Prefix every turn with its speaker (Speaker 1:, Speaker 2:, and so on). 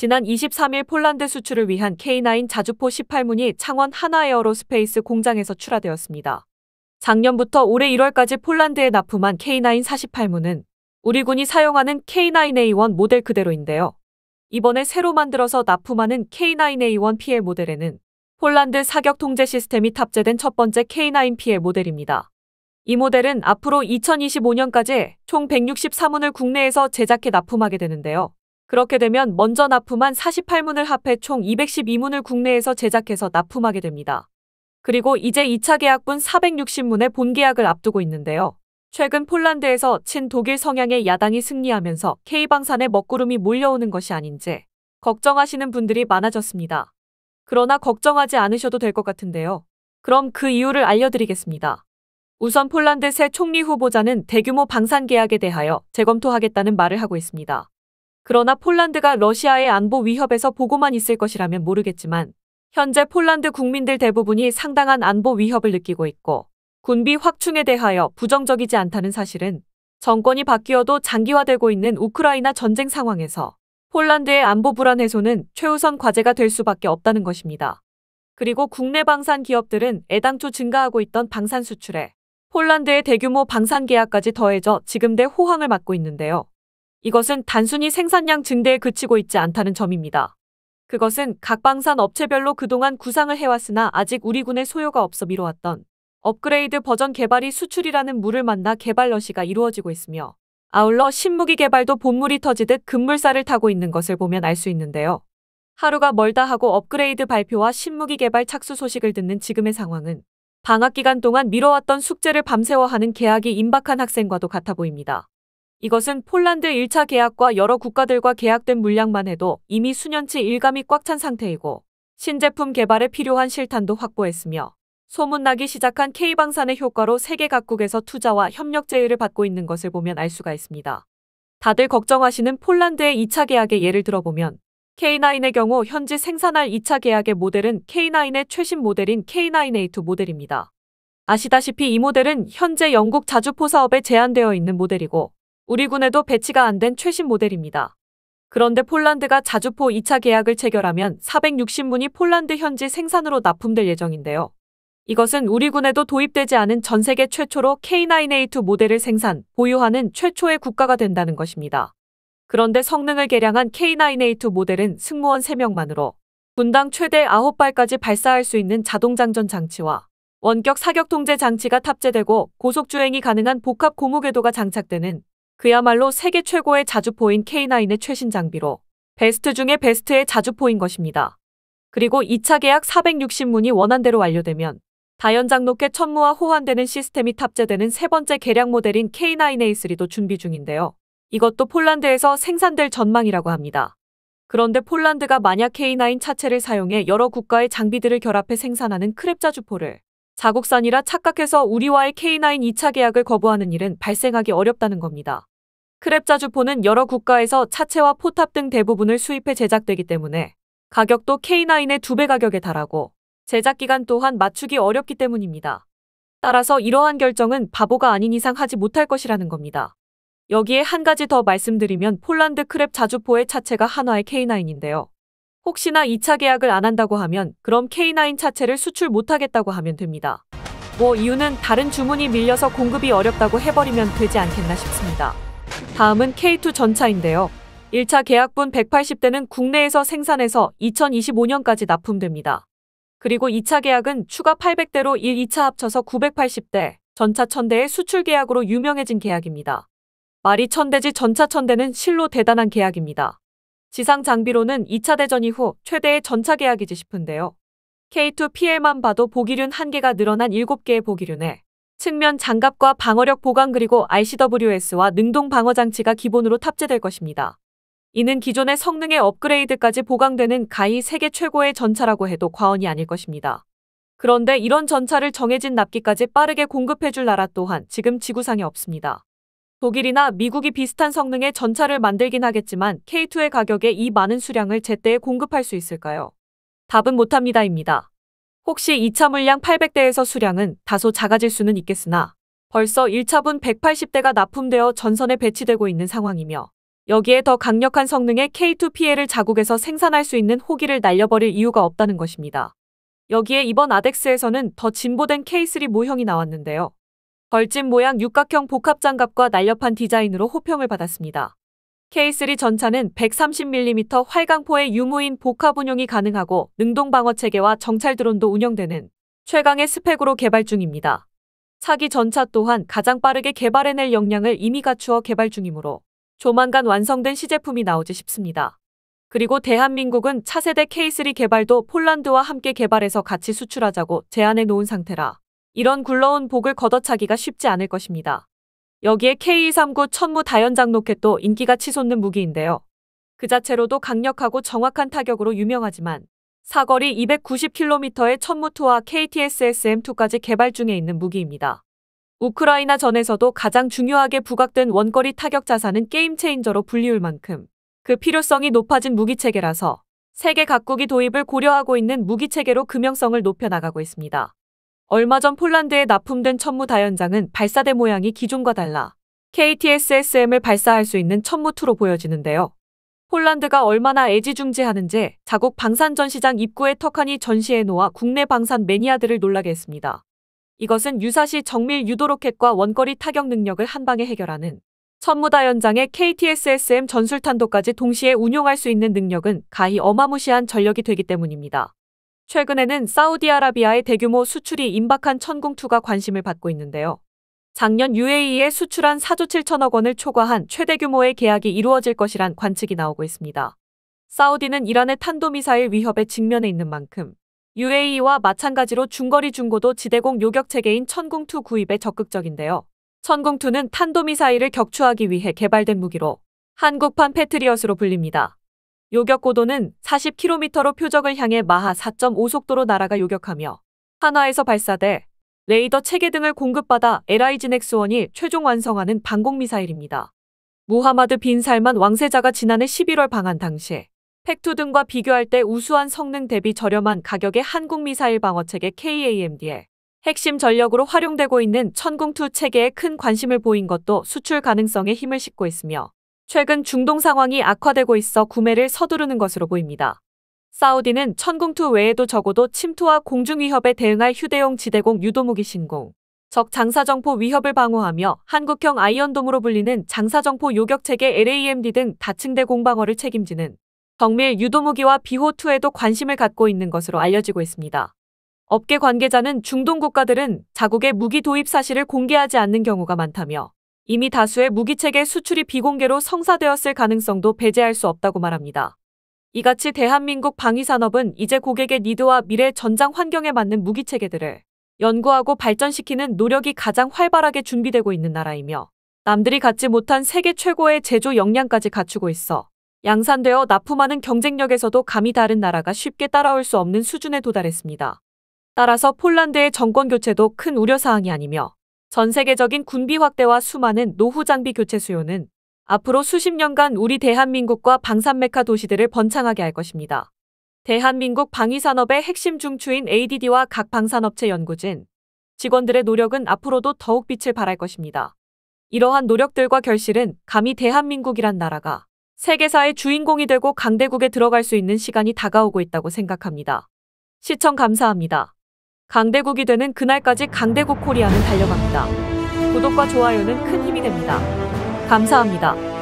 Speaker 1: 지난 23일 폴란드 수출을 위한 K9 자주포 18문이 창원 하나에어로스페이스 공장에서 출하되었습니다. 작년부터 올해 1월까지 폴란드에 납품한 K9 48문은 우리 군이 사용하는 K9A1 모델 그대로인데요. 이번에 새로 만들어서 납품하는 K9A1 PL 모델에는 폴란드 사격 통제 시스템이 탑재된 첫 번째 K9 PL 모델입니다. 이 모델은 앞으로 2025년까지 총 163문을 국내에서 제작해 납품하게 되는데요. 그렇게 되면 먼저 납품한 48문을 합해 총 212문을 국내에서 제작해서 납품하게 됩니다. 그리고 이제 2차 계약분 460문의 본계약을 앞두고 있는데요. 최근 폴란드에서 친독일 성향의 야당이 승리하면서 k 방산에 먹구름이 몰려오는 것이 아닌지 걱정하시는 분들이 많아졌습니다. 그러나 걱정하지 않으셔도 될 것 같은데요. 그럼 그 이유를 알려드리겠습니다. 우선 폴란드 새 총리 후보자는 대규모 방산 계약에 대하여 재검토하겠다는 말을 하고 있습니다. 그러나 폴란드가 러시아의 안보 위협에서 보고만 있을 것이라면 모르겠지만 현재 폴란드 국민들 대부분이 상당한 안보 위협을 느끼고 있고 군비 확충에 대하여 부정적이지 않다는 사실은 정권이 바뀌어도 장기화되고 있는 우크라이나 전쟁 상황에서 폴란드의 안보 불안 해소는 최우선 과제가 될 수밖에 없다는 것입니다. 그리고 국내 방산 기업들은 애당초 증가하고 있던 방산 수출에 폴란드의 대규모 방산 계약까지 더해져 지금 대 호황을 맞고 있는데요. 이것은 단순히 생산량 증대에 그치고 있지 않다는 점입니다. 그것은 각 방산 업체별로 그동안 구상을 해왔으나 아직 우리 군의 소요가 없어 미뤄왔던 업그레이드 버전 개발이 수출이라는 물을 만나 개발 러시가 이루어지고 있으며 아울러 신무기 개발도 본물이 터지듯 급물살을 타고 있는 것을 보면 알 수 있는데요. 하루가 멀다 하고 업그레이드 발표와 신무기 개발 착수 소식을 듣는 지금의 상황은 방학 기간 동안 미뤄왔던 숙제를 밤새워 하는 계약이 임박한 학생과도 같아 보입니다. 이것은 폴란드 1차 계약과 여러 국가들과 계약된 물량만 해도 이미 수년치 일감이 꽉 찬 상태이고 신제품 개발에 필요한 실탄도 확보했으며 소문나기 시작한 K방산의 효과로 세계 각국에서 투자와 협력 제의를 받고 있는 것을 보면 알 수가 있습니다. 다들 걱정하시는 폴란드의 2차 계약의 예를 들어보면 K9의 경우 현지 생산할 2차 계약의 모델은 K9의 최신 모델인 K9A2 모델입니다. 아시다시피 이 모델은 현재 영국 자주포 사업에 제한되어 있는 모델이고 우리 군에도 배치가 안 된 최신 모델입니다. 그런데 폴란드가 자주포 2차 계약을 체결하면 460문이 폴란드 현지 생산으로 납품될 예정인데요. 이것은 우리 군에도 도입되지 않은 전 세계 최초로 K9A2 모델을 생산, 보유하는 최초의 국가가 된다는 것입니다. 그런데 성능을 개량한 K9A2 모델은 승무원 3명만으로 군당 최대 9발까지 발사할 수 있는 자동장전 장치와 원격 사격 통제 장치가 탑재되고 고속주행이 가능한 복합 고무궤도가 장착되는 그야말로 세계 최고의 자주포인 K9의 최신 장비로 베스트 중에 베스트의 자주포인 것입니다. 그리고 2차 계약 460문이 원한대로 완료되면 다연장 높게 천무와 호환되는 시스템이 탑재되는 세 번째 계량 모델인 K9A3도 준비 중인데요. 이것도 폴란드에서 생산될 전망이라고 합니다. 그런데 폴란드가 만약 K9 차체를 사용해 여러 국가의 장비들을 결합해 생산하는 크랩 자주포를 자국산이라 착각해서 우리와의 K9 2차 계약을 거부하는 일은 발생하기 어렵다는 겁니다. 크랩자주포는 여러 국가에서 차체와 포탑 등 대부분을 수입해 제작되기 때문에 가격도 K9의 두배 가격에 달하고 제작기간 또한 맞추기 어렵기 때문입니다. 따라서 이러한 결정은 바보가 아닌 이상 하지 못할 것이라는 겁니다. 여기에 한 가지 더 말씀드리면 폴란드 크랩 자주포의 차체가 하나의 K9인데요. 혹시나 2차 계약을 안 한다고 하면 그럼 K9 차체를 수출 못하겠다고 하면 됩니다. 뭐 이유는 다른 주문이 밀려서 공급이 어렵다고 해버리면 되지 않겠나 싶습니다. 다음은 K2 전차인데요. 1차 계약분 180대는 국내에서 생산해서 2025년까지 납품됩니다. 그리고 2차 계약은 추가 800대로 1, 2차 합쳐서 980대, 전차 천대의 수출 계약으로 유명해진 계약입니다. 말이 천대지 전차 천대는 실로 대단한 계약입니다. 지상 장비로는 2차 대전 이후 최대의 전차 계약이지 싶은데요. K2PL만 봐도 보기륜 한개가 늘어난 7개의 보기륜에 측면 장갑과 방어력 보강 그리고 RCWS와 능동 방어 장치가 기본으로 탑재될 것입니다. 이는 기존의 성능의 업그레이드까지 보강되는 가히 세계 최고의 전차라고 해도 과언이 아닐 것입니다. 그런데 이런 전차를 정해진 납기까지 빠르게 공급해줄 나라 또한 지금 지구상에 없습니다. 독일이나 미국이 비슷한 성능의 전차를 만들긴 하겠지만 K2의 가격에 이 많은 수량을 제때 에 공급할 수 있을까요? 답은 못합니다입니다. 혹시 2차 물량 800대에서 수량은 다소 작아질 수는 있겠으나 벌써 1차분 180대가 납품되어 전선에 배치되고 있는 상황이며 여기에 더 강력한 성능의 K2PL을 자국에서 생산할 수 있는 호기를 날려버릴 이유가 없다는 것입니다. 여기에 이번 아덱스에서는 더 진보된 K3 모형이 나왔는데요. 벌집 모양 육각형 복합 장갑과 날렵한 디자인으로 호평을 받았습니다. K3 전차는 130mm 활강포의 유무인 복합 운용이 가능하고 능동 방어 체계와 정찰 드론도 운영되는 최강의 스펙으로 개발 중입니다. 차기 전차 또한 가장 빠르게 개발해낼 역량을 이미 갖추어 개발 중이므로 조만간 완성된 시제품이 나오지 싶습니다. 그리고 대한민국은 차세대 K3 개발도 폴란드와 함께 개발해서 같이 수출하자고 제안해 놓은 상태라 이런 굴러온 복을 걷어차기가 쉽지 않을 것입니다. 여기에 K239 천무 다연장 로켓도 인기가 치솟는 무기인데요. 그 자체로도 강력하고 정확한 타격으로 유명하지만 사거리 290km의 천무투와 KTSSM2까지 개발 중에 있는 무기입니다. 우크라이나 전에서도 가장 중요하게 부각된 원거리 타격 자산은 게임 체인저로 불리울 만큼 그 필요성이 높아진 무기체계라서 세계 각국이 도입을 고려하고 있는 무기체계로 금형성을 높여나가고 있습니다. 얼마 전 폴란드에 납품된 천무 다연장은 발사대 모양이 기존과 달라 KTSSM을 발사할 수 있는 천무투로 보여지는데요. 폴란드가 얼마나 애지중지하는지 자국 방산전 시장 입구에 턱하니 전시해 놓아 국내 방산 매니아들을 놀라게 했습니다. 이것은 유사시 정밀 유도 로켓과 원거리 타격 능력을 한 방에 해결하는 천무다연장의 KTSSM 전술탄도까지 동시에 운용할 수 있는 능력은 가히 어마무시한 전력이 되기 때문입니다. 최근에는 사우디아라비아의 대규모 수출이 임박한 천궁2가 관심을 받고 있는데요. 작년 UAE에 수출한 4조 7천억 원을 초과한 최대 규모의 계약이 이루어질 것이란 관측이 나오고 있습니다. 사우디는 이란의 탄도미사일 위협에 직면해 있는 만큼 UAE와 마찬가지로 중거리 중고도 지대공 요격 체계인 천궁2 구입에 적극적인데요. 천궁2는 탄도미사일을 격추하기 위해 개발된 무기로 한국판 패트리엇으로 불립니다. 요격 고도는 40km로 표적을 향해 마하 4.5 속도로 날아가 요격하며 한화에서 발사돼 레이더 체계 등을 공급받아 LI진엑스원이 최종 완성하는 방공미사일입니다. 무하마드 빈 살만 왕세자가 지난해 11월 방한 당시 팩투 등과 비교할 때 우수한 성능 대비 저렴한 가격의 한국 미사일 방어체계 k a m d 에 핵심 전력으로 활용되고 있는 천궁2 체계에 큰 관심을 보인 것도 수출 가능성에 힘을 싣고 있으며 최근 중동 상황이 악화되고 있어 구매를 서두르는 것으로 보입니다. 사우디는 천궁투 외에도 적어도 침투와 공중 위협에 대응할 휴대용 지대공 유도무기 신공, 적 장사정포 위협을 방어하며 한국형 아이언돔으로 불리는 장사정포 요격체계 LAMD 등 다층대 공방어를 책임지는 정밀 유도무기와 비호2에도 관심을 갖고 있는 것으로 알려지고 있습니다. 업계 관계자는 중동 국가들은 자국의 무기 도입 사실을 공개하지 않는 경우가 많다며 이미 다수의 무기체계 수출이 비공개로 성사되었을 가능성도 배제할 수 없다고 말합니다. 이같이 대한민국 방위산업은 이제 고객의 니드와 미래 전장 환경에 맞는 무기체계들을 연구하고 발전시키는 노력이 가장 활발하게 준비되고 있는 나라이며 남들이 갖지 못한 세계 최고의 제조 역량까지 갖추고 있어 양산되어 납품하는 경쟁력에서도 감히 다른 나라가 쉽게 따라올 수 없는 수준에 도달했습니다. 따라서 폴란드의 정권 교체도 큰 우려사항이 아니며 전 세계적인 군비 확대와 수많은 노후 장비 교체 수요는 앞으로 수십 년간 우리 대한민국과 방산메카 도시들을 번창하게 할 것입니다. 대한민국 방위산업의 핵심 중추인 ADD와 각 방산업체 연구진, 직원들의 노력은 앞으로도 더욱 빛을 발할 것입니다. 이러한 노력들과 결실은 감히 대한민국이란 나라가 세계사의 주인공이 되고 강대국에 들어갈 수 있는 시간이 다가오고 있다고 생각합니다. 시청 감사합니다. 강대국이 되는 그날까지 강대국 코리아는 달려갑니다. 구독과 좋아요는 큰 힘이 됩니다. 감사합니다.